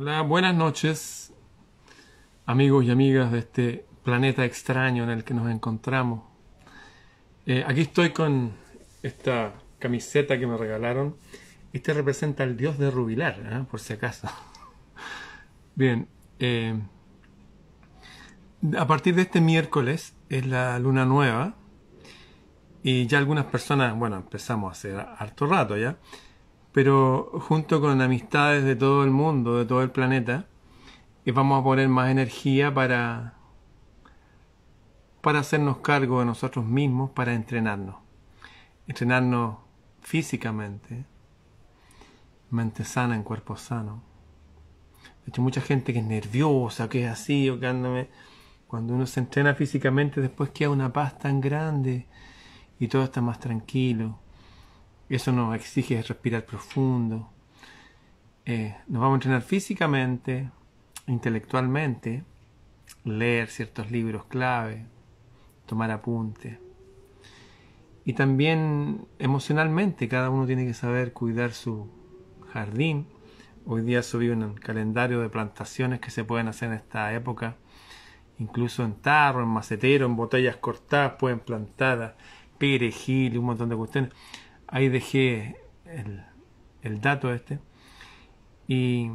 Hola, buenas noches, amigos y amigas de este planeta extraño en el que nos encontramos. Eh, aquí estoy con esta camiseta que me regalaron. Este representa al dios de Rubilar, ¿eh? por si acaso. Bien, eh, a partir de este miércoles es la luna nueva y ya algunas personas, bueno, empezamos hace harto rato ya, pero junto con amistades de todo el mundo, de todo el planeta, y eh, vamos a poner más energía para, para hacernos cargo de nosotros mismos, para entrenarnos. Entrenarnos físicamente, mente sana en cuerpo sano. Hay mucha gente que es nerviosa, que es así, o que andame, cuando uno se entrena físicamente, después queda una paz tan grande y todo está más tranquilo eso nos exige respirar profundo. Eh, nos vamos a entrenar físicamente, intelectualmente, leer ciertos libros clave, tomar apuntes. Y también emocionalmente, cada uno tiene que saber cuidar su jardín. Hoy día subí un calendario de plantaciones que se pueden hacer en esta época. Incluso en tarro, en macetero, en botellas cortadas, pueden plantar perejil, un montón de cuestiones. Ahí dejé el, dato este. Y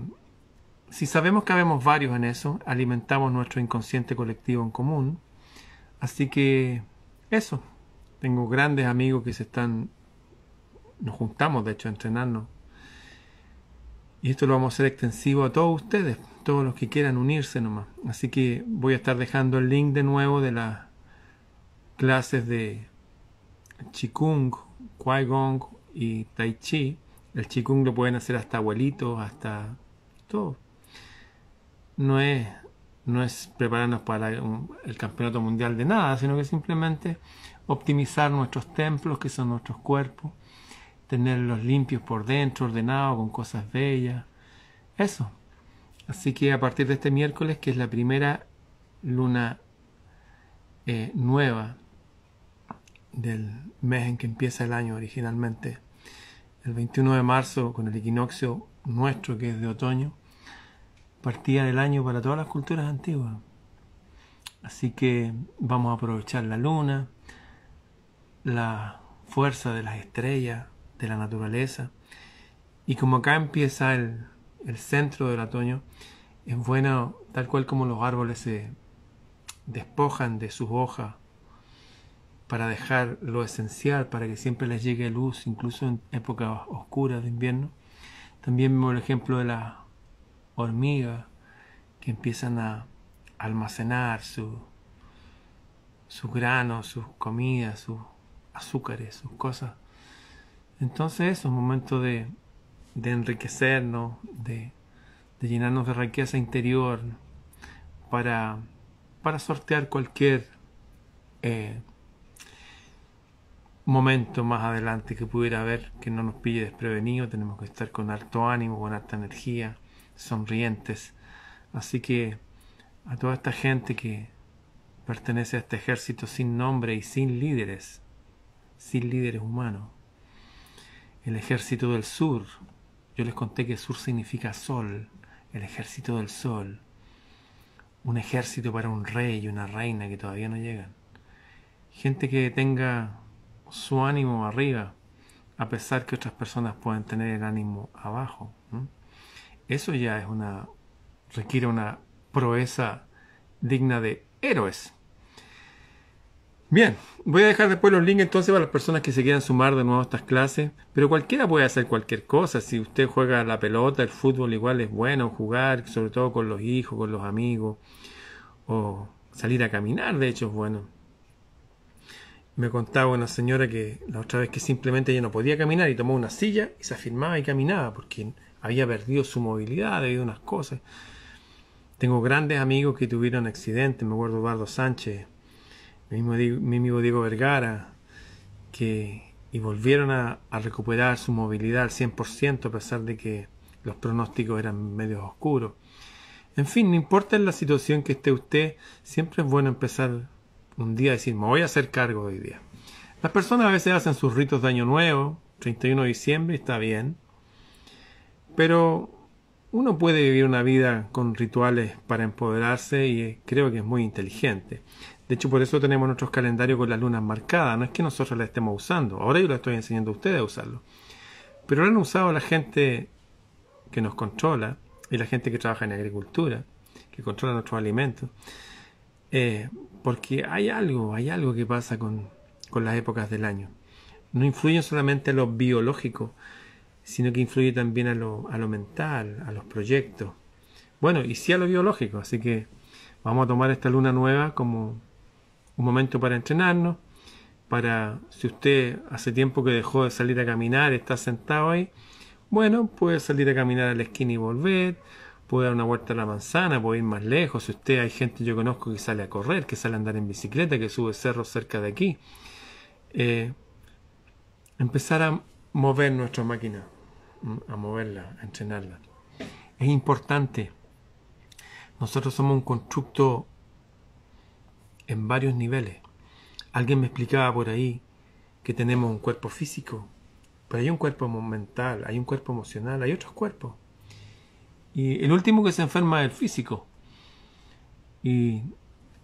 si sabemos que habemos varios en eso, alimentamos nuestro inconsciente colectivo en común. Así que eso. Tengo grandes amigos que se están... Nos juntamos, de hecho, a entrenarnos. Y esto lo vamos a hacer extensivo a todos ustedes, todos los que quieran unirse nomás. Así que voy a estar dejando el link de nuevo de las clases de Chikung Kwai gong y Tai Chi. El chikung lo pueden hacer hasta abuelitos, hasta todo. No es, no es prepararnos para el campeonato mundial de nada, sino que simplemente optimizar nuestros templos, que son nuestros cuerpos, tenerlos limpios por dentro, ordenados, con cosas bellas. Eso. Así que a partir de este miércoles, que es la primera luna eh, nueva del mes en que empieza el año originalmente. El 21 de marzo, con el equinoccio nuestro que es de otoño, partía del año para todas las culturas antiguas. Así que vamos a aprovechar la luna, la fuerza de las estrellas, de la naturaleza. Y como acá empieza el, el centro del otoño, es bueno, tal cual como los árboles se despojan de sus hojas para dejar lo esencial, para que siempre les llegue luz, incluso en épocas oscuras de invierno. También vemos el ejemplo de las hormigas que empiezan a almacenar su, sus granos, sus comidas, sus azúcares, sus cosas. Entonces es un momento de, enriquecernos, de, llenarnos de riqueza interior para, para sortear cualquier... Eh, momento más adelante que pudiera haber que no nos pille desprevenido. Tenemos que estar con alto ánimo, con alta energía, sonrientes. Así que a toda esta gente que pertenece a este ejército sin nombre y sin líderes, sin líderes humanos. El ejército del sur, yo les conté que sur significa sol, el ejército del sol. Un ejército para un rey y una reina que todavía no llegan. Gente que tenga su ánimo arriba, a pesar que otras personas pueden tener el ánimo abajo. Eso ya es una requiere una proeza digna de héroes. Bien, voy a dejar después los links entonces para las personas que se quieran sumar de nuevo a estas clases, pero cualquiera puede hacer cualquier cosa, si usted juega la pelota, el fútbol igual es bueno jugar, sobre todo con los hijos, con los amigos, o salir a caminar, de hecho es bueno. Me contaba una señora que la otra vez que simplemente ella no podía caminar y tomó una silla y se afirmaba y caminaba porque había perdido su movilidad debido a unas cosas. Tengo grandes amigos que tuvieron accidentes, me acuerdo Eduardo Sánchez, mi, mismo, mi amigo Diego Vergara, que y volvieron a, recuperar su movilidad al 100% a pesar de que los pronósticos eran medios oscuros. En fin, no importa la situación que esté usted, siempre es bueno empezar un día decir, me voy a hacer cargo hoy día. Las personas a veces hacen sus ritos de Año Nuevo, 31 de diciembre, está bien, pero uno puede vivir una vida con rituales para empoderarse y eh, creo que es muy inteligente. De hecho, por eso tenemos nuestros calendarios con las lunas marcadas. No es que nosotros las estemos usando. Ahora yo lo estoy enseñando a ustedes a usarlo. Pero lo han usado la gente que nos controla y la gente que trabaja en agricultura, que controla nuestros alimentos. Eh, porque hay algo, hay algo que pasa con, con las épocas del año. No influye solamente a lo biológico, sino que influye también a lo, a lo mental, a los proyectos. Bueno, y sí a lo biológico, así que vamos a tomar esta luna nueva como un momento para entrenarnos, para si usted hace tiempo que dejó de salir a caminar, está sentado ahí, bueno, puede salir a caminar a la esquina y volver puede dar una vuelta a la manzana, puede ir más lejos. Si usted hay gente que yo conozco que sale a correr, que sale a andar en bicicleta, que sube cerros cerca de aquí. Eh, empezar a mover nuestra máquina, mm, a moverla, a entrenarla. Es importante. Nosotros somos un constructo en varios niveles. Alguien me explicaba por ahí que tenemos un cuerpo físico, pero hay un cuerpo mental, hay un cuerpo emocional, hay otros cuerpos. Y el último que se enferma es el físico. Y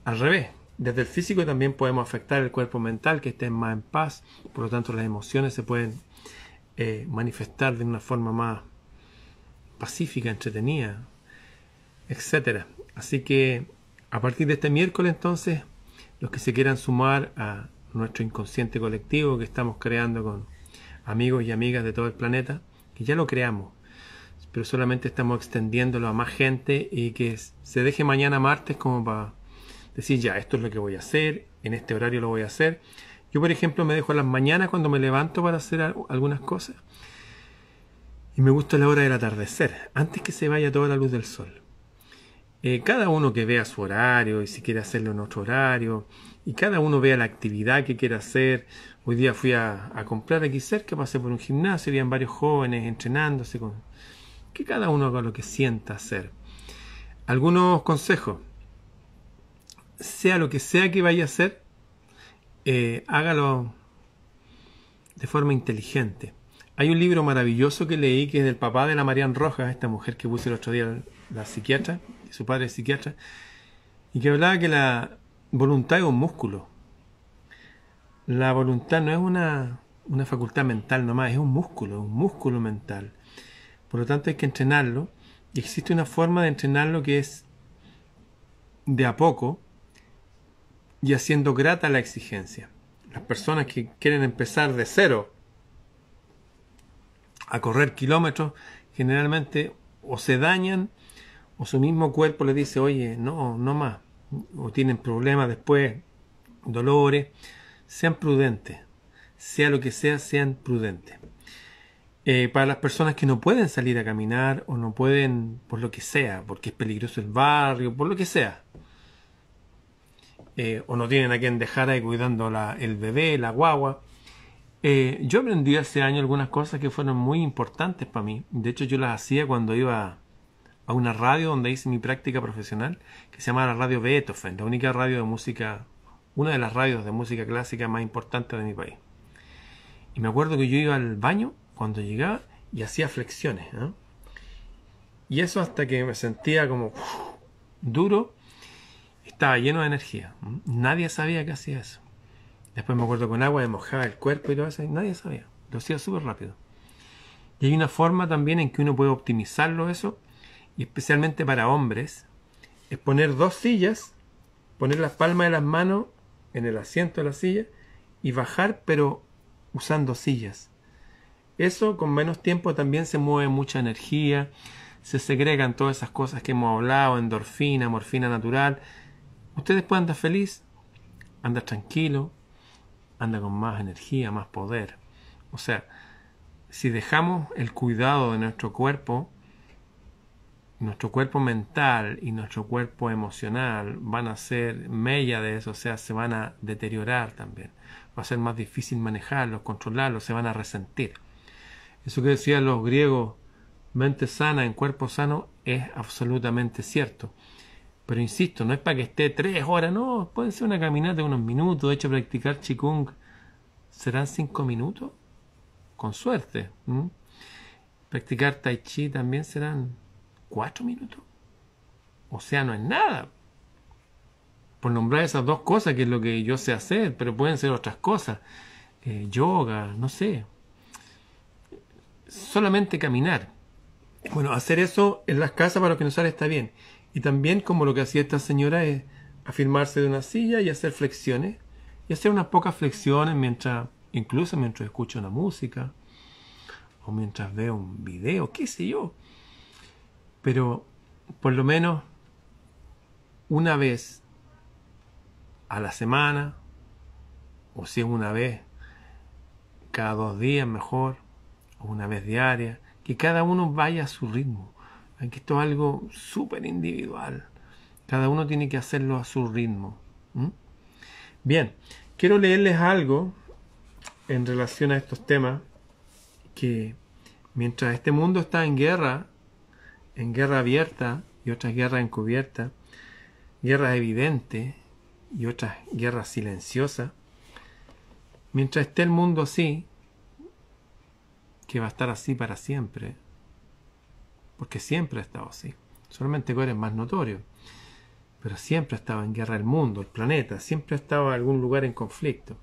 al revés, desde el físico también podemos afectar el cuerpo mental, que esté más en paz. Por lo tanto, las emociones se pueden eh, manifestar de una forma más pacífica, entretenida, etcétera Así que a partir de este miércoles entonces, los que se quieran sumar a nuestro inconsciente colectivo que estamos creando con amigos y amigas de todo el planeta, que ya lo creamos, pero solamente estamos extendiéndolo a más gente y que se deje mañana martes como para decir ya, esto es lo que voy a hacer, en este horario lo voy a hacer. Yo, por ejemplo, me dejo a las mañanas cuando me levanto para hacer algunas cosas y me gusta la hora del atardecer, antes que se vaya toda la luz del sol. Eh, cada uno que vea su horario y si quiere hacerlo en otro horario, y cada uno vea la actividad que quiere hacer. Hoy día fui a, comprar aquí cerca, pasé por un gimnasio, habían varios jóvenes entrenándose con, que cada uno haga lo que sienta hacer. Algunos consejos. Sea lo que sea que vaya a hacer, eh, hágalo de forma inteligente. Hay un libro maravilloso que leí que es del papá de la Marian Rojas, esta mujer que puse el otro día, la psiquiatra, su padre es psiquiatra, y que hablaba que la voluntad es un músculo. La voluntad no es una, una facultad mental nomás, es un músculo, un músculo mental. Por lo tanto hay que entrenarlo. Y existe una forma de entrenarlo que es de a poco y haciendo grata la exigencia. Las personas que quieren empezar de cero a correr kilómetros, generalmente o se dañan o su mismo cuerpo le dice, oye, no, no más. O tienen problemas después, dolores. Sean prudentes. Sea lo que sea, sean prudentes. Eh, para las personas que no pueden salir a caminar o no pueden por lo que sea, porque es peligroso el barrio, por lo que sea. Eh, o no tienen a quien dejar ahí cuidando la, el bebé, la guagua. Eh, yo aprendí hace años algunas cosas que fueron muy importantes para mí. De hecho, yo las hacía cuando iba a una radio donde hice mi práctica profesional, que se llama la Radio Beethoven, la única radio de música, una de las radios de música clásica más importantes de mi país. Y me acuerdo que yo iba al baño cuando llegaba y hacía flexiones. ¿ah? Y eso hasta que me sentía como duro, estaba lleno de energía. Nadie sabía que hacía eso. Después me acuerdo con agua, me mojaba el cuerpo y todo eso, nadie sabía. Lo hacía súper rápido. Y hay una forma también en que uno puede optimizarlo eso, y especialmente para hombres, es poner dos sillas, poner las palmas de las manos en el asiento de la silla y bajar, pero usando sillas. Eso con menos tiempo también se mueve mucha energía, se segregan todas esas cosas que hemos hablado, endorfina, morfina natural. Ustedes pueden andar feliz, andar tranquilo, anda con más energía, más poder. O sea, si dejamos el cuidado de nuestro cuerpo, nuestro cuerpo mental y nuestro cuerpo emocional van a ser mella de eso, o sea, se van a deteriorar también. Va a ser más difícil manejarlos, controlarlos, se van a resentir. Eso que decían los griegos, mente sana en cuerpo sano, es absolutamente cierto. Pero insisto, no es para que esté tres horas, no, puede ser una caminata de unos minutos. De hecho, practicar Qigong serán cinco minutos, con suerte. Practicar Tai Chi también serán cuatro minutos. O sea, no es nada. Por nombrar esas dos cosas, que es lo que yo sé hacer, pero pueden ser otras cosas. Eh, yoga, no sé, solamente caminar. Bueno, hacer eso en las casas para los que no sale está bien. Y también como lo que hacía esta señora es afirmarse de una silla y hacer flexiones. Y hacer unas pocas flexiones mientras, incluso mientras escucho una música. O mientras veo un video, qué sé yo. Pero por lo menos una vez a la semana, o si es una vez cada dos días mejor una vez diaria, que cada uno vaya a su ritmo. Aquí esto es algo súper individual. Cada uno tiene que hacerlo a su ritmo. Bien, quiero leerles algo en relación a estos temas que mientras este mundo está en guerra, en guerra abierta y otras guerras encubiertas, guerras evidentes y otras guerras silenciosas, mientras esté el mundo así, que va a estar así para siempre, porque siempre ha estado así. Solamente que ahora es más notorio. Pero siempre estaba en guerra el mundo, el planeta, siempre estaba algún lugar en conflicto.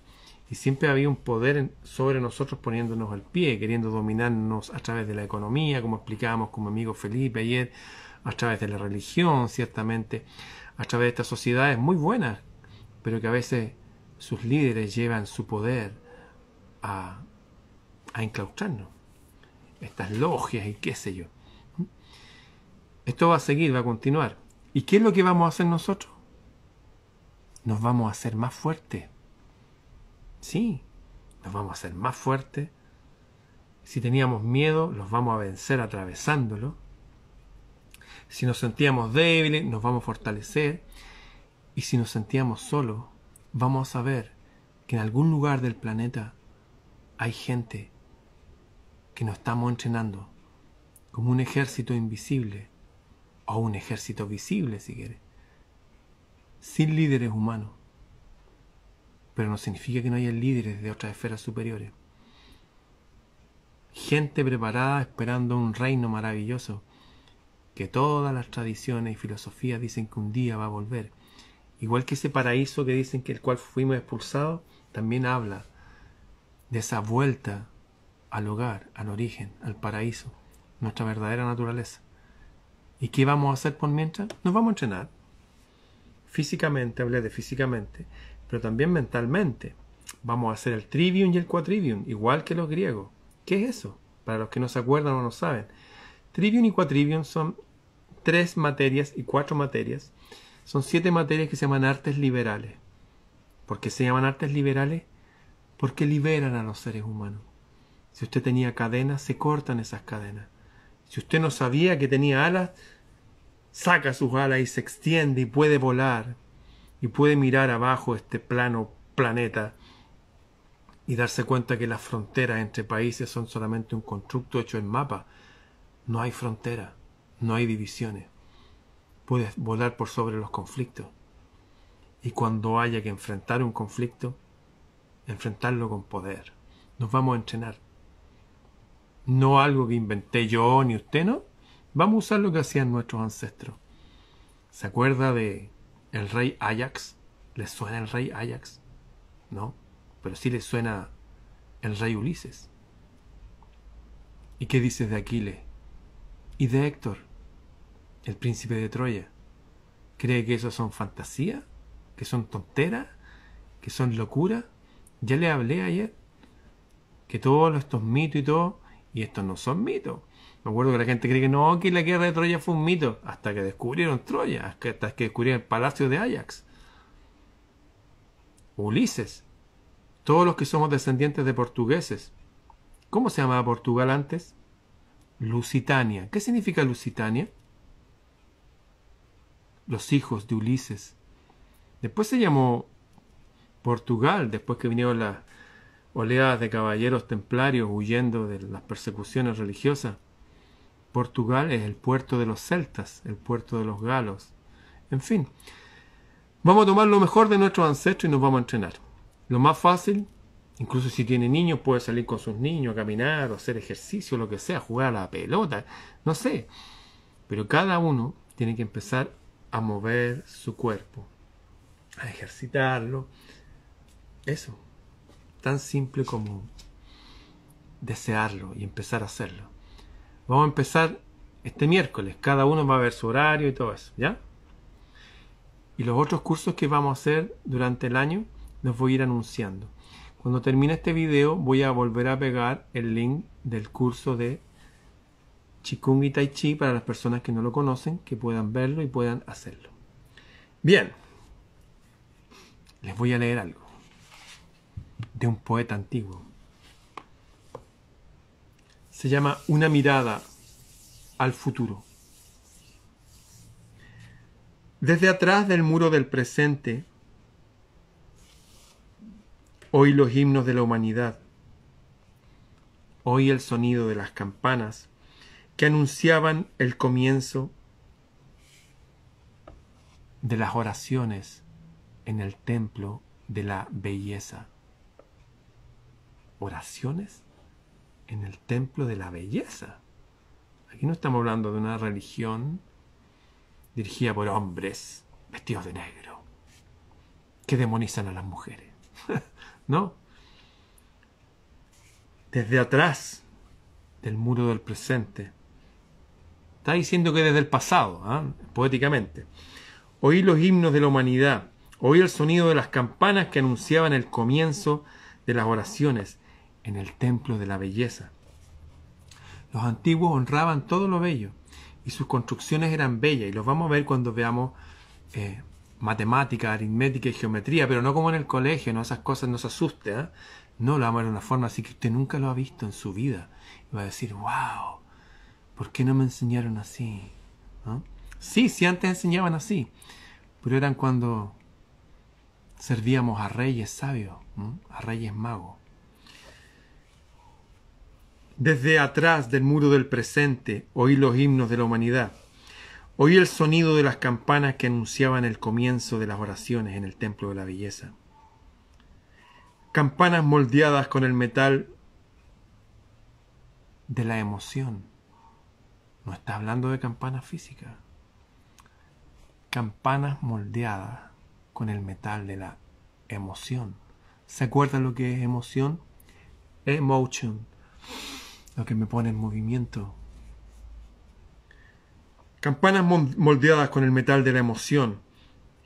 Y siempre había un poder sobre nosotros poniéndonos al pie, queriendo dominarnos a través de la economía, como explicábamos con mi amigo Felipe ayer, a través de la religión, ciertamente, a través de estas sociedades muy buenas, pero que a veces sus líderes llevan su poder a, a enclaustrarnos estas logias y qué sé yo. Esto va a seguir, va a continuar. ¿Y qué es lo que vamos a hacer nosotros? Nos vamos a hacer más fuertes. Sí, nos vamos a hacer más fuertes. Si teníamos miedo, los vamos a vencer atravesándolo. Si nos sentíamos débiles, nos vamos a fortalecer. Y si nos sentíamos solos, vamos a saber que en algún lugar del planeta hay gente que nos estamos entrenando, como un ejército invisible, o un ejército visible si quieres, sin líderes humanos. Pero no significa que no haya líderes de otras esferas superiores. Gente preparada esperando un reino maravilloso que todas las tradiciones y filosofías dicen que un día va a volver. Igual que ese paraíso que dicen que el cual fuimos expulsados, también habla de esa vuelta al hogar, al origen, al paraíso, nuestra verdadera naturaleza. ¿Y qué vamos a hacer por mientras? Nos vamos a entrenar. Físicamente, hablé de físicamente, pero también mentalmente. Vamos a hacer el trivium y el quatrivium, igual que los griegos. ¿Qué es eso? Para los que no se acuerdan o no saben. Trivium y quatrivium son tres materias y cuatro materias. Son siete materias que se llaman artes liberales. ¿Por qué se llaman artes liberales? Porque liberan a los seres humanos. Si usted tenía cadenas, se cortan esas cadenas. Si usted no sabía que tenía alas, saca sus alas y se extiende y puede volar y puede mirar abajo este plano planeta y darse cuenta que las fronteras entre países son solamente un constructo hecho en mapa. No hay frontera, no hay divisiones. Puedes volar por sobre los conflictos. Y cuando haya que enfrentar un conflicto, enfrentarlo con poder. Nos vamos a entrenar no algo que inventé yo ni usted, ¿no? Vamos a usar lo que hacían nuestros ancestros. ¿Se acuerda de el rey Ajax? ¿Le suena el rey Ajax? ¿No? Pero sí le suena el rey Ulises. ¿Y qué dices de Aquiles? ¿Y de Héctor? El príncipe de Troya. ¿Cree que eso son fantasías? ¿Que son tonteras? ¿Que son locura? Ya le hablé ayer que todos estos mitos y todo y estos no son mitos. Me acuerdo que la gente cree que no, que la guerra de Troya fue un mito, hasta que descubrieron Troya, hasta que descubrieron el palacio de Ajax. Ulises, todos los que somos descendientes de portugueses. ¿Cómo se llamaba Portugal antes? Lusitania. ¿Qué significa Lusitania? Los hijos de Ulises. Después se llamó Portugal, después que vinieron las oleadas de caballeros templarios huyendo de las persecuciones religiosas. Portugal es el puerto de los celtas, el puerto de los galos. En fin, vamos a tomar lo mejor de nuestros ancestros y nos vamos a entrenar. Lo más fácil, incluso si tiene niños, puede salir con sus niños a caminar o hacer ejercicio, lo que sea, jugar a la pelota, no sé. Pero cada uno tiene que empezar a mover su cuerpo, a ejercitarlo. Eso tan simple como desearlo y empezar a hacerlo. Vamos a empezar este miércoles, cada uno va a ver su horario y todo eso, ¿ya? Y los otros cursos que vamos a hacer durante el año los voy a ir anunciando. Cuando termine este video voy a volver a pegar el link del curso de Chikung y Tai Chi para las personas que no lo conocen, que puedan verlo y puedan hacerlo. Bien, les voy a leer algo de un poeta antiguo. Se llama Una mirada al futuro. Desde atrás del muro del presente, hoy los himnos de la humanidad, hoy el sonido de las campanas que anunciaban el comienzo de las oraciones en el templo de la belleza oraciones en el templo de la belleza. Aquí no estamos hablando de una religión dirigida por hombres vestidos de negro que demonizan a las mujeres. no. Desde atrás del muro del presente. Está diciendo que desde el pasado, ¿ah? poéticamente. Oí los himnos de la humanidad. Oí el sonido de las campanas que anunciaban el comienzo de las oraciones en el templo de la belleza. Los antiguos honraban todo lo bello y sus construcciones eran bellas y los vamos a ver cuando veamos eh, matemática, aritmética y geometría, pero no como en el colegio, no esas cosas nos asuste. ¿eh? No, lo vamos a ver de una forma así que usted nunca lo ha visto en su vida. Y va a decir, wow, ¿por qué no me enseñaron así? Sí, sí, antes enseñaban así, pero eran cuando servíamos a reyes sabios, a reyes magos. Desde atrás del muro del presente oí los himnos de la humanidad. Oí el sonido de las campanas que anunciaban el comienzo de las oraciones en el templo de la belleza. Campanas moldeadas con el metal de la emoción. No está hablando de campanas físicas. Campanas moldeadas con el metal de la emoción. ¿Se acuerdan lo que es emoción? Emotion lo que me pone en movimiento. Campanas moldeadas con el metal de la emoción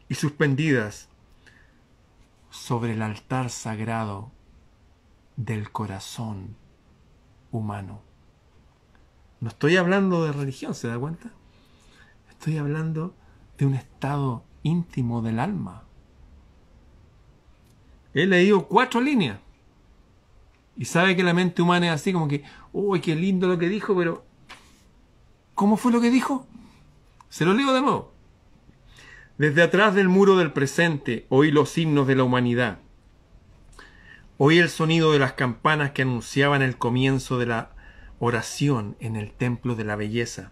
y suspendidas sobre el altar sagrado del corazón humano. No estoy hablando de religión, ¿se da cuenta? Estoy hablando de un estado íntimo del alma. He leído cuatro líneas. Y sabe que la mente humana es así como que, uy, qué lindo lo que dijo, pero ¿cómo fue lo que dijo? Se lo leo de nuevo. Desde atrás del muro del presente oí los himnos de la humanidad. Oí el sonido de las campanas que anunciaban el comienzo de la oración en el templo de la belleza.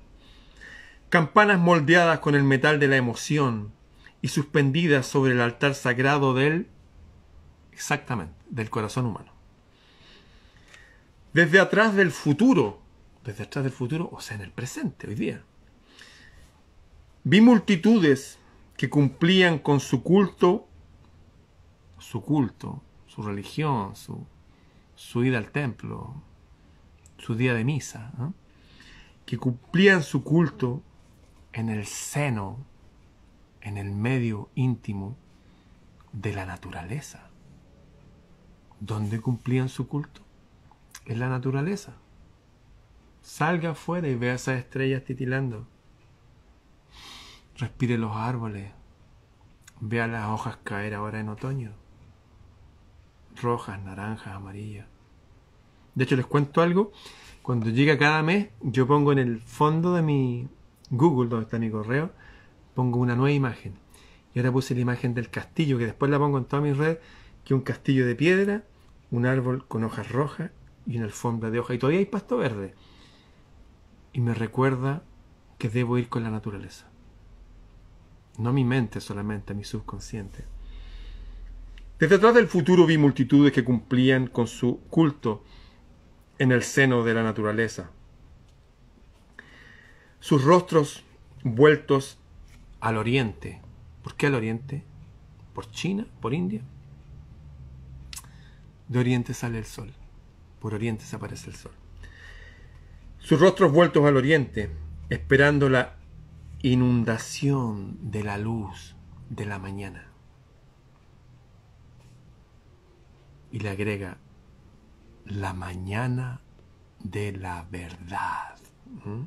Campanas moldeadas con el metal de la emoción y suspendidas sobre el altar sagrado del... exactamente, del corazón humano desde atrás del futuro, desde atrás del futuro, o sea, en el presente, hoy día. Vi multitudes que cumplían con su culto, su culto, su religión, su, su ida al templo, su día de misa, ¿eh? que cumplían su culto en el seno, en el medio íntimo de la naturaleza. ¿Dónde cumplían su culto? es la naturaleza. Salga afuera y vea esas estrellas titilando. Respire los árboles. Vea las hojas caer ahora en otoño. Rojas, naranjas, amarillas. De hecho, les cuento algo. Cuando llega cada mes, yo pongo en el fondo de mi Google, donde está mi correo, pongo una nueva imagen. Y ahora puse la imagen del castillo, que después la pongo en toda mi red, que es un castillo de piedra, un árbol con hojas rojas y en el fondo de hoja y todavía hay pasto verde. Y me recuerda que debo ir con la naturaleza. No mi mente solamente, mi subconsciente. Desde atrás del futuro vi multitudes que cumplían con su culto en el seno de la naturaleza. Sus rostros vueltos al oriente. ¿Por qué al oriente? ¿Por China? ¿Por India? De oriente sale el sol. Por oriente se aparece el sol. Sus rostros vueltos al oriente, esperando la inundación de la luz de la mañana. Y le agrega la mañana de la verdad. ¿Mm?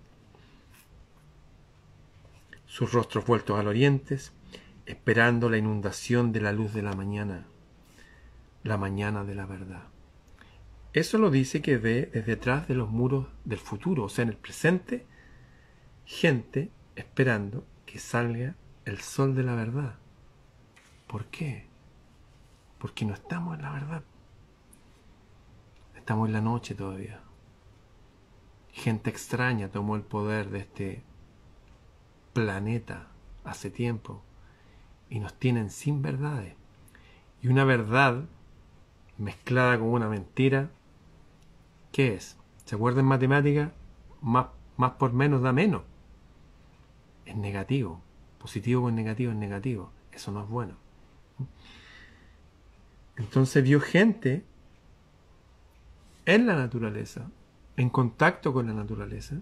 Sus rostros vueltos al oriente, esperando la inundación de la luz de la mañana, la mañana de la verdad. Eso lo dice que ve desde detrás de los muros del futuro, o sea, en el presente, gente esperando que salga el sol de la verdad. ¿Por qué? Porque no estamos en la verdad. Estamos en la noche todavía. Gente extraña tomó el poder de este planeta hace tiempo y nos tienen sin verdades. Y una verdad mezclada con una mentira ¿Qué es? ¿Se acuerdan en matemática? Más, más por menos da menos. Es negativo. Positivo con negativo es negativo. Eso no es bueno. Entonces vio gente en la naturaleza, en contacto con la naturaleza,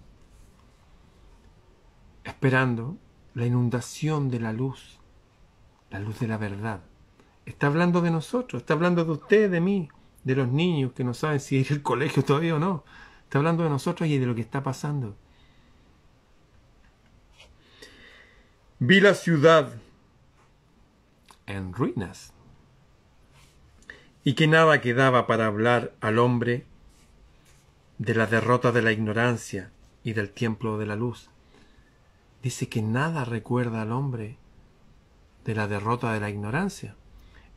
esperando la inundación de la luz, la luz de la verdad. Está hablando de nosotros, está hablando de usted, de mí, de los niños que no saben si ir al colegio todavía o no. Está hablando de nosotros y de lo que está pasando. Vi la ciudad en ruinas y que nada quedaba para hablar al hombre de la derrota de la ignorancia y del templo de la luz. Dice que nada recuerda al hombre de la derrota de la ignorancia.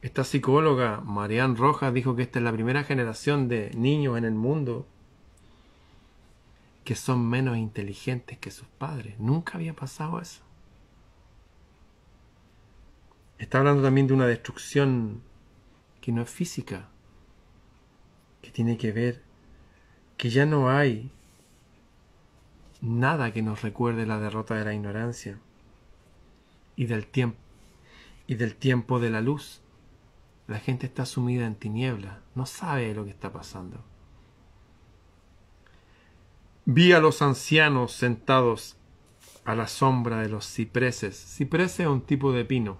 Esta psicóloga, Marianne Rojas, dijo que esta es la primera generación de niños en el mundo que son menos inteligentes que sus padres. Nunca había pasado eso. Está hablando también de una destrucción que no es física, que tiene que ver que ya no hay nada que nos recuerde la derrota de la ignorancia y del tiempo y del tiempo de la luz la gente está sumida en tinieblas, no sabe lo que está pasando. Vi a los ancianos sentados a la sombra de los cipreses. Cipreses es un tipo de pino.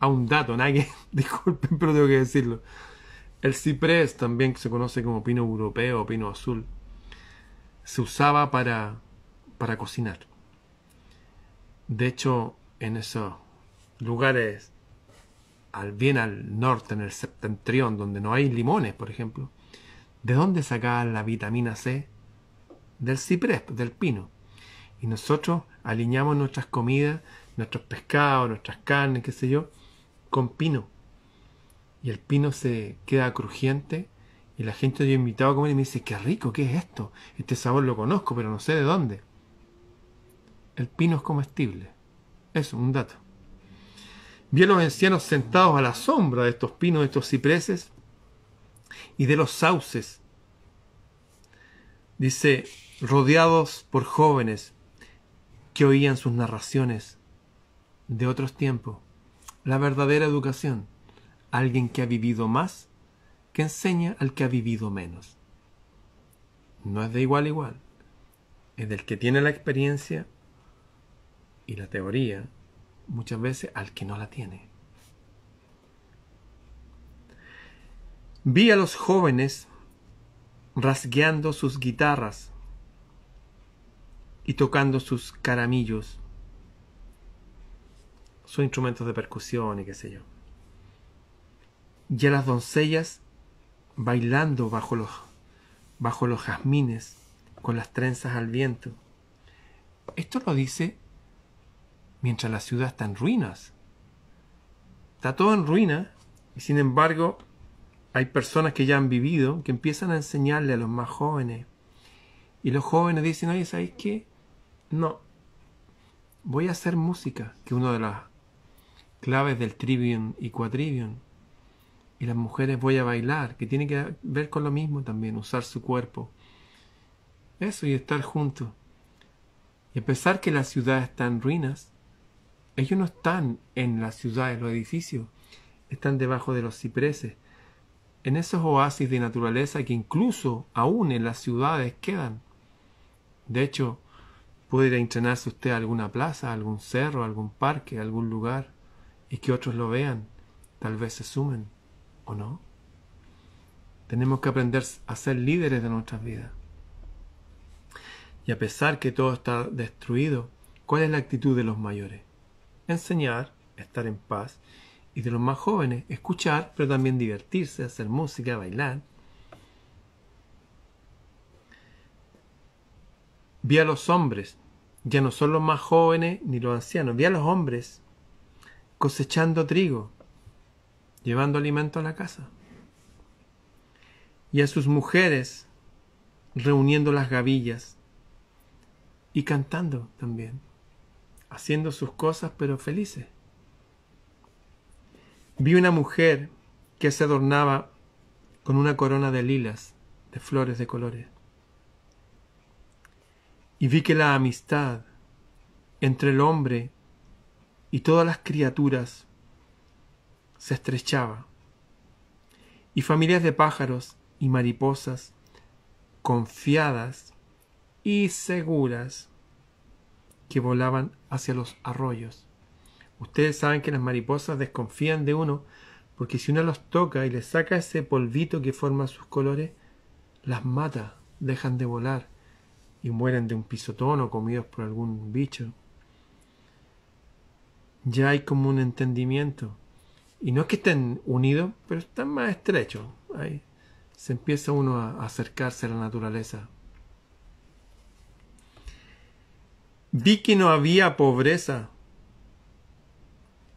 A ah, un dato, nadie, disculpen, pero tengo que decirlo. El ciprés también se conoce como pino europeo o pino azul. Se usaba para, para cocinar. De hecho, en esos lugares al, bien al norte, en el septentrión, donde no hay limones, por ejemplo, ¿de dónde sacaban la vitamina C? Del ciprés, del pino. Y nosotros alineamos nuestras comidas, nuestros pescados, nuestras carnes, qué sé yo, con pino. Y el pino se queda crujiente y la gente yo he invitado a comer y me dice, qué rico, ¿qué es esto? Este sabor lo conozco, pero no sé de dónde. El pino es comestible. Es un dato. Bien los ancianos sentados a la sombra de estos pinos, de estos cipreses y de los sauces. Dice, rodeados por jóvenes que oían sus narraciones de otros tiempos. La verdadera educación. Alguien que ha vivido más que enseña al que ha vivido menos. No es de igual a igual. Es del que tiene la experiencia y la teoría muchas veces al que no la tiene. Vi a los jóvenes rasgueando sus guitarras y tocando sus caramillos, sus instrumentos de percusión y qué sé yo. Y a las doncellas bailando bajo los, bajo los jazmines con las trenzas al viento. Esto lo dice mientras la ciudad está en ruinas. Está todo en ruinas y sin embargo hay personas que ya han vivido que empiezan a enseñarle a los más jóvenes. Y los jóvenes dicen, oye, ¿sabéis qué? No, voy a hacer música, que es una de las claves del trivium y quadrivium. Y las mujeres voy a bailar, que tiene que ver con lo mismo también, usar su cuerpo. Eso y estar juntos. Y a pesar que la ciudad está en ruinas, ellos no están en las ciudades, los edificios, están debajo de los cipreses, en esos oasis de naturaleza que incluso aún en las ciudades quedan. De hecho, puede ir a entrenarse usted a alguna plaza, algún cerro, algún parque, algún lugar, y que otros lo vean, tal vez se sumen, ¿o no? Tenemos que aprender a ser líderes de nuestras vidas. Y a pesar que todo está destruido, ¿cuál es la actitud de los mayores? enseñar, estar en paz, y de los más jóvenes, escuchar, pero también divertirse, hacer música, bailar. Vi a los hombres, ya no son los más jóvenes ni los ancianos, vi a los hombres cosechando trigo, llevando alimento a la casa, y a sus mujeres reuniendo las gavillas y cantando también haciendo sus cosas pero felices. Vi una mujer que se adornaba con una corona de lilas, de flores de colores. Y vi que la amistad entre el hombre y todas las criaturas se estrechaba, y familias de pájaros y mariposas, confiadas y seguras, que volaban hacia los arroyos. Ustedes saben que las mariposas desconfían de uno porque si uno los toca y les saca ese polvito que forma sus colores, las mata, dejan de volar y mueren de un pisotón o comidos por algún bicho. Ya hay como un entendimiento. Y no es que estén unidos, pero están más estrechos. se empieza uno a acercarse a la naturaleza. Vi que no había pobreza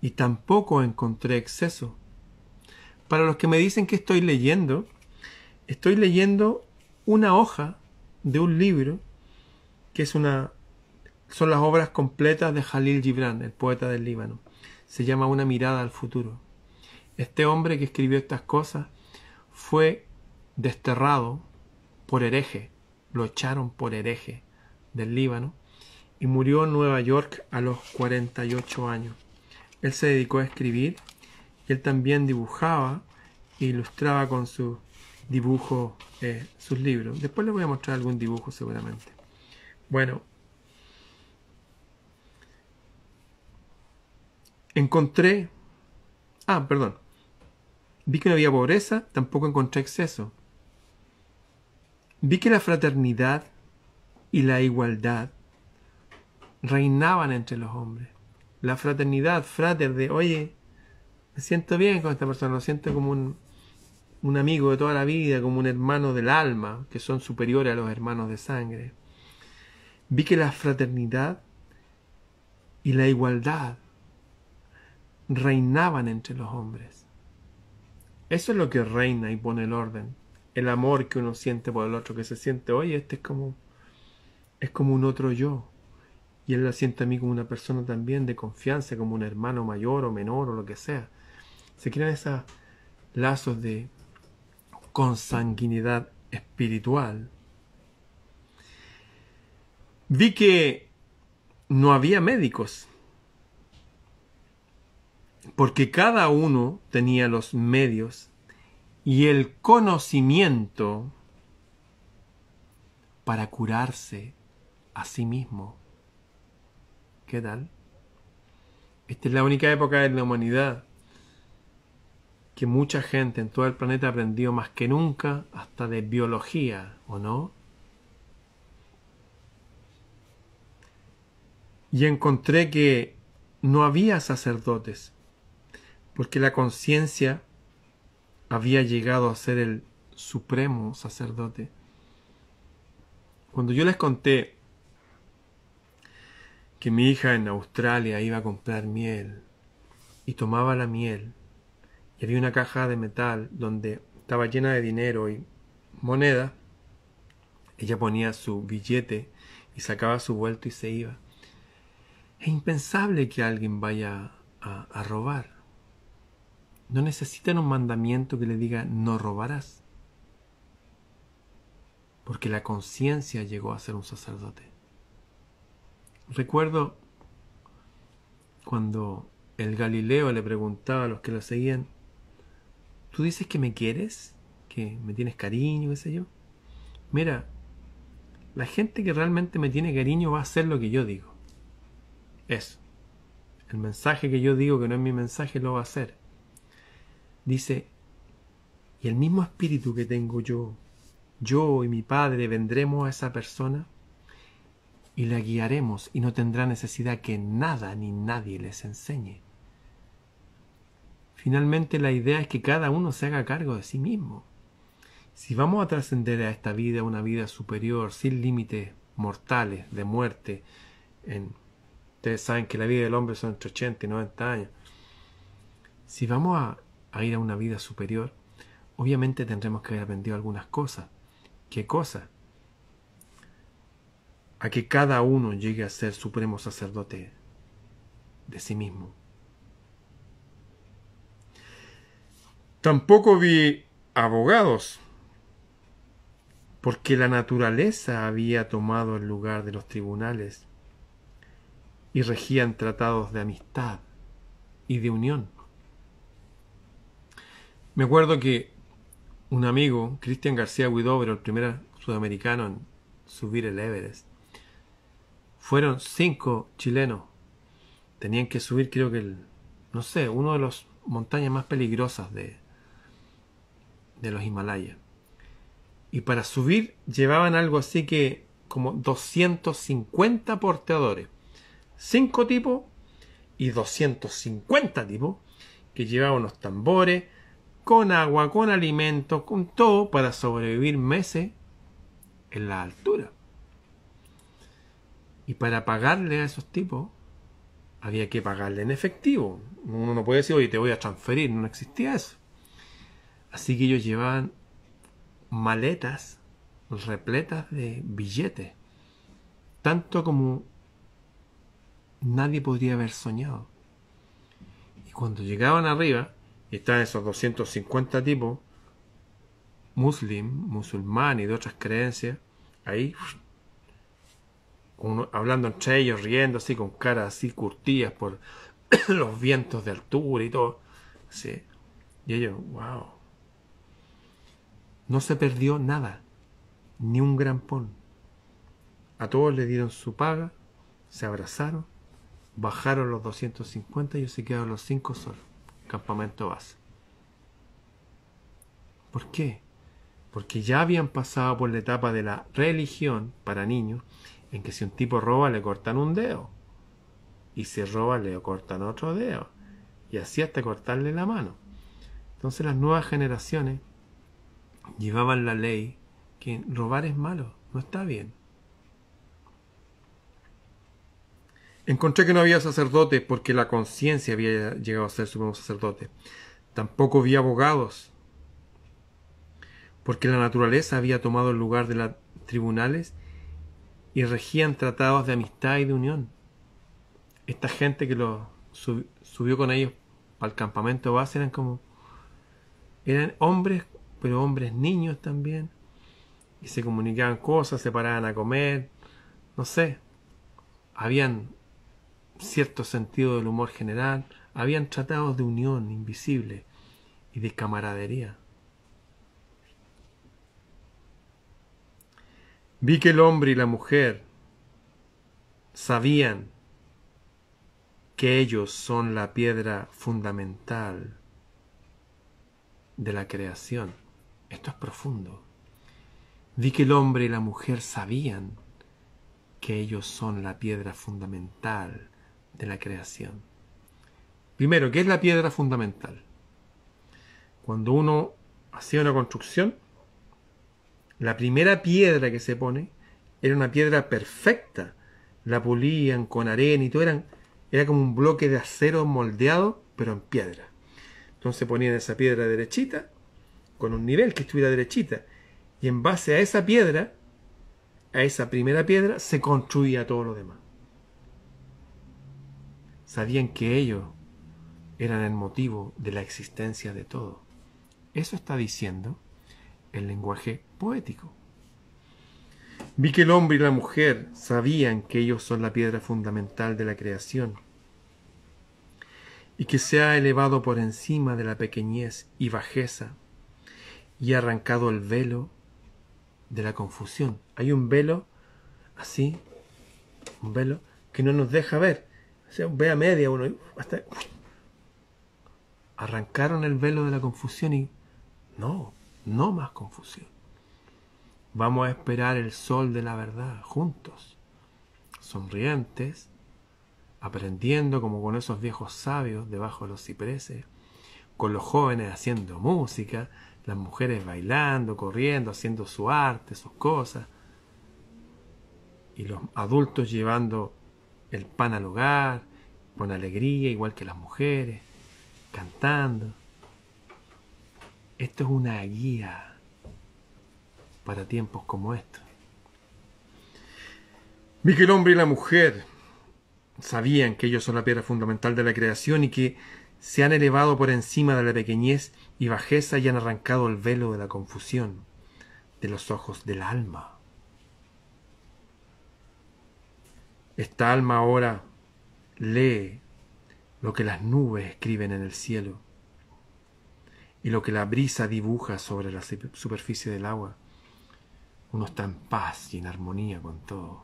y tampoco encontré exceso. Para los que me dicen que estoy leyendo, estoy leyendo una hoja de un libro que es una son las obras completas de Jalil Gibran, el poeta del Líbano. Se llama Una mirada al futuro. Este hombre que escribió estas cosas fue desterrado por hereje, lo echaron por hereje del Líbano y murió en Nueva York a los 48 años. Él se dedicó a escribir y él también dibujaba e ilustraba con su dibujo eh, sus libros. Después les voy a mostrar algún dibujo seguramente. Bueno, encontré... Ah, perdón. Vi que no había pobreza, tampoco encontré exceso. Vi que la fraternidad y la igualdad reinaban entre los hombres. La fraternidad, frater de, oye, me siento bien con esta persona, lo siento como un, un amigo de toda la vida, como un hermano del alma, que son superiores a los hermanos de sangre. Vi que la fraternidad y la igualdad reinaban entre los hombres. Eso es lo que reina y pone el orden. El amor que uno siente por el otro, que se siente, oye, este es como, es como un otro yo y Él la siente a mí como una persona también de confianza, como un hermano mayor o menor o lo que sea. Se crean esos lazos de consanguinidad espiritual. Vi que no había médicos, porque cada uno tenía los medios y el conocimiento para curarse a sí mismo. ¿Qué tal? Esta es la única época de la humanidad que mucha gente en todo el planeta aprendió más que nunca hasta de biología, ¿o no? Y encontré que no había sacerdotes, porque la conciencia había llegado a ser el supremo sacerdote. Cuando yo les conté que mi hija en Australia iba a comprar miel y tomaba la miel y había una caja de metal donde estaba llena de dinero y moneda, ella ponía su billete y sacaba su vuelto y se iba. Es impensable que alguien vaya a, a robar. No necesitan un mandamiento que le diga no robarás. Porque la conciencia llegó a ser un sacerdote. Recuerdo cuando el Galileo le preguntaba a los que lo seguían, ¿tú dices que me quieres? ¿Que me tienes cariño? ¿Qué sé yo? Mira, la gente que realmente me tiene cariño va a hacer lo que yo digo. Eso. El mensaje que yo digo que no es mi mensaje lo va a hacer. Dice, y el mismo espíritu que tengo yo, yo y mi Padre vendremos a esa persona y la guiaremos y no tendrá necesidad que nada ni nadie les enseñe. Finalmente la idea es que cada uno se haga cargo de sí mismo. Si vamos a trascender a esta vida, una vida superior, sin límites mortales, de muerte, ustedes saben que la vida del hombre son entre 80 y 90 años, si vamos a, a ir a una vida superior, obviamente tendremos que haber aprendido algunas cosas. ¿Qué cosas? a que cada uno llegue a ser supremo sacerdote de sí mismo. Tampoco vi abogados, porque la naturaleza había tomado el lugar de los tribunales y regían tratados de amistad y de unión. Me acuerdo que un amigo, Cristian García Huidobro, el primer sudamericano en subir el Everest, fueron cinco chilenos. Tenían que subir, creo que el, no sé, uno de las montañas más peligrosas de, de los Himalayas. Y para subir llevaban algo así que como 250 porteadores. Cinco tipos y 250 tipos que llevaban los tambores con agua, con alimento, con todo para sobrevivir meses en la altura. Y para pagarle a esos tipos, había que pagarle en efectivo. Uno no puede decir, oye, te voy a transferir, no existía eso. Así que ellos llevaban maletas repletas de billetes, tanto como nadie podría haber soñado. Y cuando llegaban arriba, y estaban esos 250 tipos, muslim, musulmán y de otras creencias, ahí hablando entre ellos, riendo así con caras así curtidas por los vientos de altura y todo. Sí. Y ellos, wow. No se perdió nada, ni un gran pon. A todos le dieron su paga, se abrazaron, bajaron los 250 y se quedaron los 5 solos. Campamento base. ¿Por qué? Porque ya habían pasado por la etapa de la religión para niños en que si un tipo roba le cortan un dedo. Y si roba le cortan otro dedo. Y así hasta cortarle la mano. Entonces las nuevas generaciones llevaban la ley que robar es malo, no está bien. Encontré que no había sacerdotes porque la conciencia había llegado a ser supremo sacerdote. Tampoco había abogados porque la naturaleza había tomado el lugar de los tribunales y regían tratados de amistad y de unión. Esta gente que lo subió con ellos al campamento base eran como eran hombres, pero hombres niños también, y se comunicaban cosas, se paraban a comer, no sé, habían cierto sentido del humor general, habían tratados de unión invisible y de camaradería. Vi que el hombre y la mujer sabían que ellos son la piedra fundamental de la creación. Esto es profundo. Vi que el hombre y la mujer sabían que ellos son la piedra fundamental de la creación. Primero, ¿qué es la piedra fundamental? Cuando uno hacía una construcción, la primera piedra que se pone era una piedra perfecta. La pulían con arena y todo. era como un bloque de acero moldeado, pero en piedra. Entonces ponían esa piedra derechita, con un nivel que estuviera derechita. Y en base a esa piedra, a esa primera piedra, se construía todo lo demás. Sabían que ellos eran el motivo de la existencia de todo. Eso está diciendo el lenguaje poético. Vi que el hombre y la mujer sabían que ellos son la piedra fundamental de la creación y que se ha elevado por encima de la pequeñez y bajeza y ha arrancado el velo de la confusión. Hay un velo así, un velo que no nos deja ver. ve a media uno hasta arrancaron el velo de la confusión y no, no más confusión. Vamos a esperar el sol de la verdad juntos, sonrientes, aprendiendo como con esos viejos sabios debajo de los cipreses, con los jóvenes haciendo música, las mujeres bailando, corriendo, haciendo su arte, sus cosas, y los adultos llevando el pan al hogar, con alegría, igual que las mujeres, cantando. Esto es una guía para tiempos como estos. Vi que el hombre y la mujer sabían que ellos son la piedra fundamental de la creación y que se han elevado por encima de la pequeñez y bajeza y han arrancado el velo de la confusión de los ojos del alma. Esta alma ahora lee lo que las nubes escriben en el cielo y lo que la brisa dibuja sobre la superficie del agua. Uno está en paz y en armonía con todo.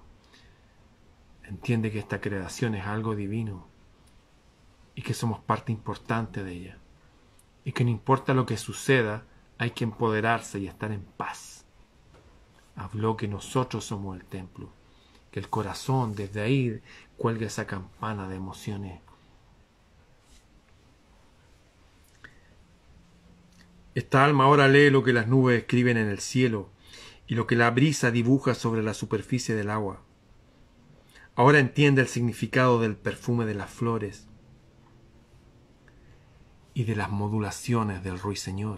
Entiende que esta creación es algo divino y que somos parte importante de ella. Y que no importa lo que suceda, hay que empoderarse y estar en paz. Habló que nosotros somos el templo, que el corazón desde ahí cuelga esa campana de emociones Esta alma ahora lee lo que las nubes escriben en el cielo y lo que la brisa dibuja sobre la superficie del agua. Ahora entiende el significado del perfume de las flores y de las modulaciones del ruiseñor.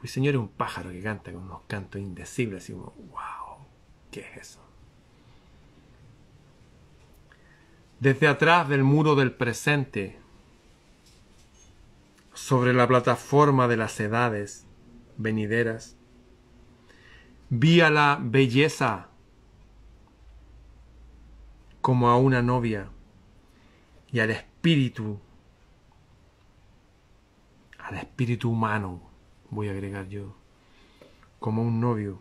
ruiseñor es un pájaro que canta con unos cantos indecibles, Y como, wow, ¿qué es eso? Desde atrás del muro del presente, sobre la plataforma de las edades venideras. Vi a la belleza como a una novia y al espíritu, al espíritu humano, voy a agregar yo, como un novio.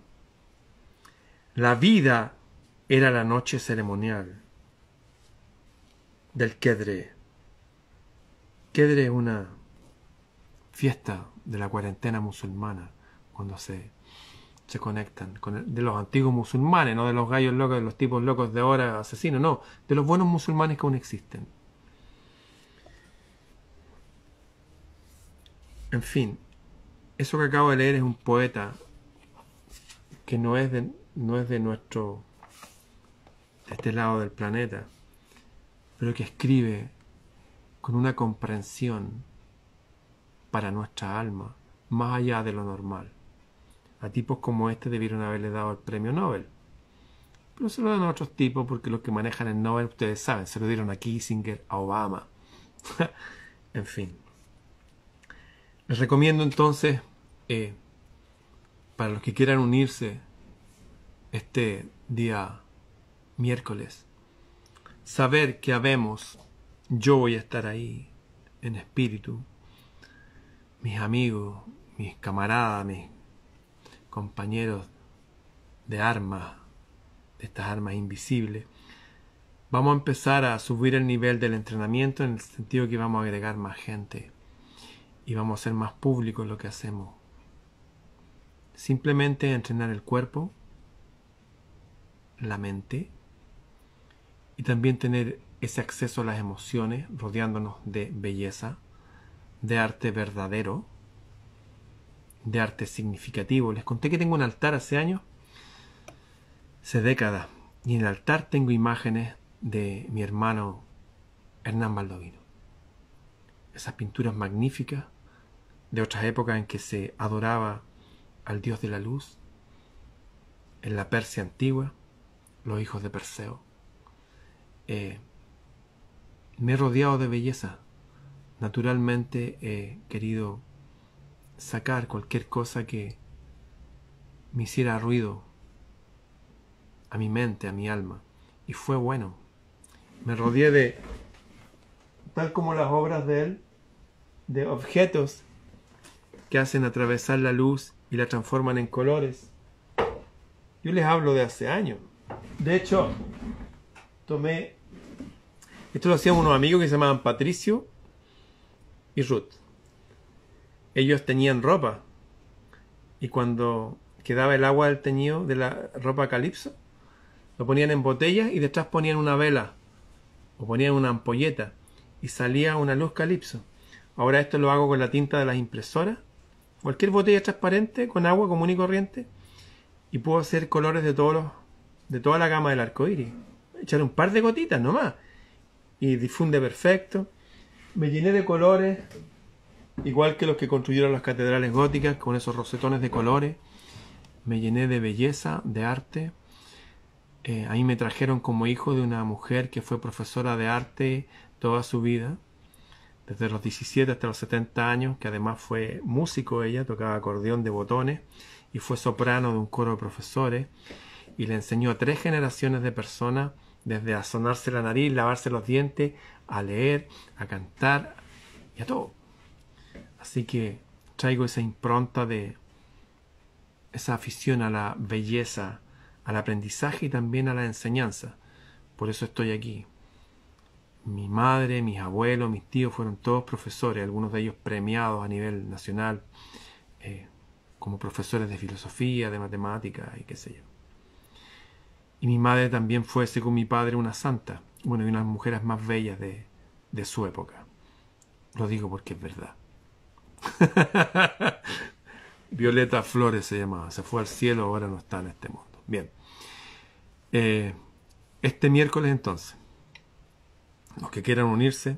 La vida era la noche ceremonial del Kedre. Kedre es una fiesta de la cuarentena musulmana, cuando se, se conectan de los antiguos musulmanes, no de los gallos locos, de los tipos locos de ahora asesinos, no, de los buenos musulmanes que aún existen. En fin, eso que acabo de leer es un poeta que no es de, no es de nuestro, de este lado del planeta, pero que escribe con una comprensión para nuestra alma, más allá de lo normal. A tipos como este debieron haberle dado el premio Nobel. Pero se lo dan a otros tipos porque los que manejan el Nobel, ustedes saben, se lo dieron a Kissinger, a Obama. en fin. Les recomiendo entonces, eh, para los que quieran unirse este día miércoles, saber que habemos, yo voy a estar ahí en espíritu mis amigos, mis camaradas, mis compañeros de armas, de estas armas invisibles, vamos a empezar a subir el nivel del entrenamiento en el sentido que vamos a agregar más gente y vamos a ser más público lo que hacemos. Simplemente entrenar el cuerpo, la mente y también tener ese acceso a las emociones rodeándonos de belleza de arte verdadero, de arte significativo. Les conté que tengo un altar hace años, hace décadas, y en el altar tengo imágenes de mi hermano Hernán Baldovino. Esas pinturas magníficas de otras épocas en que se adoraba al dios de la luz, en la Persia antigua, los hijos de Perseo. Eh, me he rodeado de belleza Naturalmente he eh, querido sacar cualquier cosa que me hiciera ruido a mi mente, a mi alma. Y fue bueno. Me rodeé de, tal como las obras de él, de objetos que hacen atravesar la luz y la transforman en colores. Yo les hablo de hace años. De hecho, tomé... Esto lo hacían unos amigos que se llamaban Patricio y Ruth. Ellos tenían ropa, y cuando quedaba el agua del teñido de la ropa calipso, lo ponían en botellas y detrás ponían una vela o ponían una ampolleta y salía una luz calipso. Ahora esto lo hago con la tinta de las impresoras. Cualquier botella transparente con agua común y corriente y puedo hacer colores de todos los, de toda la gama del arco iris. Echar un par de gotitas nomás y difunde perfecto. Me llené de colores, igual que los que construyeron las catedrales góticas, con esos rosetones de colores. Me llené de belleza, de arte. Eh, ahí me trajeron como hijo de una mujer que fue profesora de arte toda su vida, desde los 17 hasta los 70 años, que además fue músico ella, tocaba acordeón de botones y fue soprano de un coro de profesores y le enseñó a tres generaciones de personas desde a sonarse la nariz, lavarse los dientes, a leer, a cantar y a todo. Así que traigo esa impronta de esa afición a la belleza, al aprendizaje y también a la enseñanza. Por eso estoy aquí. Mi madre, mis abuelos, mis tíos fueron todos profesores, algunos de ellos premiados a nivel nacional eh, como profesores de filosofía, de matemáticas y qué sé yo. Y mi madre también fue, según mi padre, una santa, bueno, y unas mujeres más bellas de, de su época. Lo digo porque es verdad. Violeta Flores se llamaba, se fue al cielo, ahora no está en este mundo. Bien. Eh, este miércoles entonces, los que quieran unirse,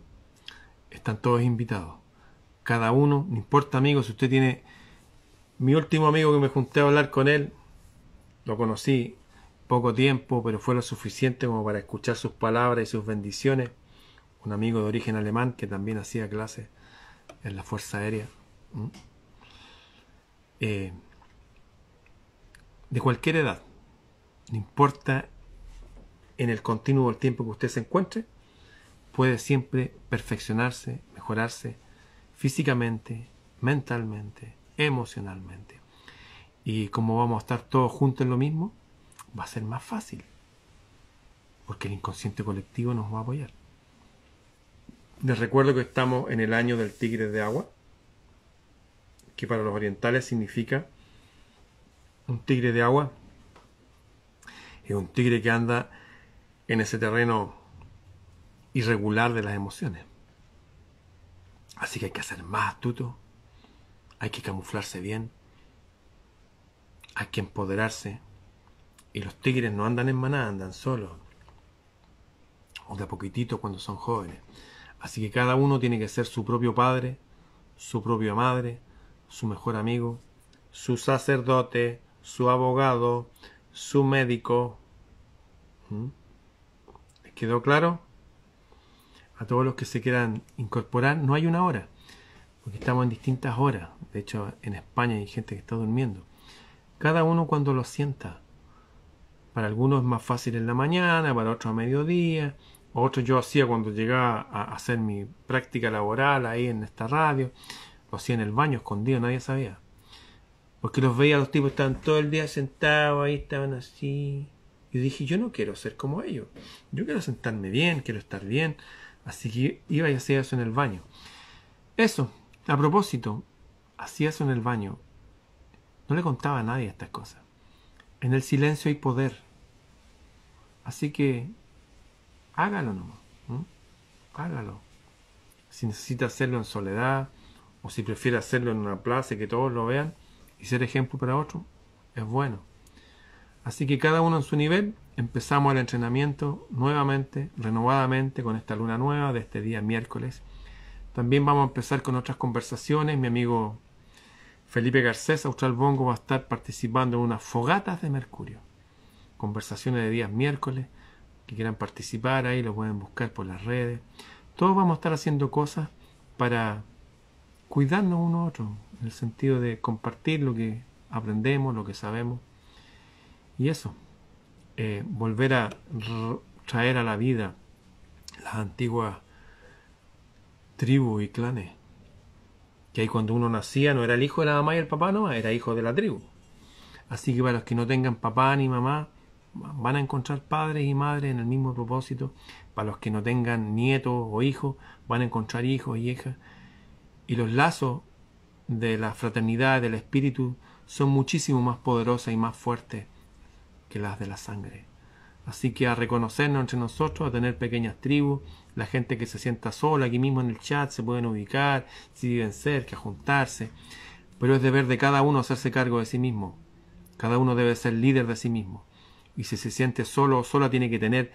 están todos invitados. Cada uno, no importa amigo, si usted tiene... Mi último amigo que me junté a hablar con él, lo conocí poco tiempo, pero fue lo suficiente como para escuchar sus palabras y sus bendiciones. Un amigo de origen alemán que también hacía clases en la Fuerza Aérea. Eh, de cualquier edad, no importa en el continuo del tiempo que usted se encuentre, puede siempre perfeccionarse, mejorarse físicamente, mentalmente, emocionalmente. Y como vamos a estar todos juntos en lo mismo, va a ser más fácil. Porque el inconsciente colectivo nos va a apoyar. Les recuerdo que estamos en el año del tigre de agua, que para los orientales significa un tigre de agua. Es un tigre que anda en ese terreno irregular de las emociones. Así que hay que ser más astuto, hay que camuflarse bien, hay que empoderarse, y los tigres no andan en manada, andan solos. O de a poquitito cuando son jóvenes. Así que cada uno tiene que ser su propio padre, su propia madre, su mejor amigo, su sacerdote, su abogado, su médico. ¿Mm? ¿Les quedó claro? A todos los que se quieran incorporar, no hay una hora, porque estamos en distintas horas. De hecho, en España hay gente que está durmiendo. Cada uno cuando lo sienta. Para algunos es más fácil en la mañana, para otros a mediodía. Otros yo hacía cuando llegaba a hacer mi práctica laboral ahí en esta radio. Lo hacía en el baño, escondido, nadie sabía. Porque los veía, los tipos estaban todo el día sentados, ahí estaban así. Y dije, yo no quiero ser como ellos. Yo quiero sentarme bien, quiero estar bien. Así que iba y hacía eso en el baño. Eso, a propósito, hacía eso en el baño. No le contaba a nadie estas cosas. En el silencio hay poder. Así que hágalo nomás. Hágalo. Si necesita hacerlo en soledad o si prefiere hacerlo en una plaza y que todos lo vean y ser ejemplo para otro, es bueno. Así que cada uno en su nivel empezamos el entrenamiento nuevamente, renovadamente con esta luna nueva de este día miércoles. También vamos a empezar con otras conversaciones. Mi amigo Felipe Garcés, Austral Bongo, va a estar participando en unas fogatas de Mercurio conversaciones de días miércoles, que quieran participar ahí, lo pueden buscar por las redes. Todos vamos a estar haciendo cosas para cuidarnos uno a otro, en el sentido de compartir lo que aprendemos, lo que sabemos. Y eso, eh, volver a traer a la vida las antiguas tribus y clanes. Que ahí cuando uno nacía no era el hijo de la mamá y el papá, no, era hijo de la tribu. Así que para los que no tengan papá ni mamá, van a encontrar padres y madres en el mismo propósito. Para los que no tengan nietos o hijos, van a encontrar hijos y hijas. Y los lazos de la fraternidad, del espíritu, son muchísimo más poderosas y más fuertes que las de la sangre. Así que a reconocernos entre nosotros, a tener pequeñas tribus, la gente que se sienta sola, aquí mismo en el chat se pueden ubicar, si que a juntarse. Pero es deber de cada uno hacerse cargo de sí mismo. Cada uno debe ser líder de sí mismo y si se siente solo solo sola tiene que tener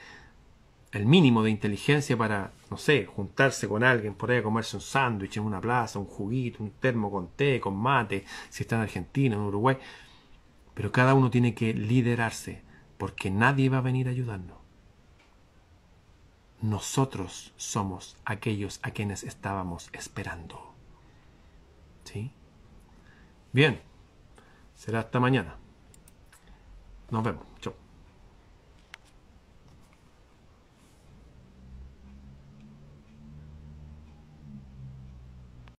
el mínimo de inteligencia para, no sé, juntarse con alguien por ahí a comerse un sándwich en una plaza, un juguito, un termo con té, con mate, si está en Argentina, en Uruguay. Pero cada uno tiene que liderarse, porque nadie va a venir a ayudarnos. Nosotros somos aquellos a quienes estábamos esperando. ¿Sí? Bien, será hasta mañana. Nos vemos. Chau.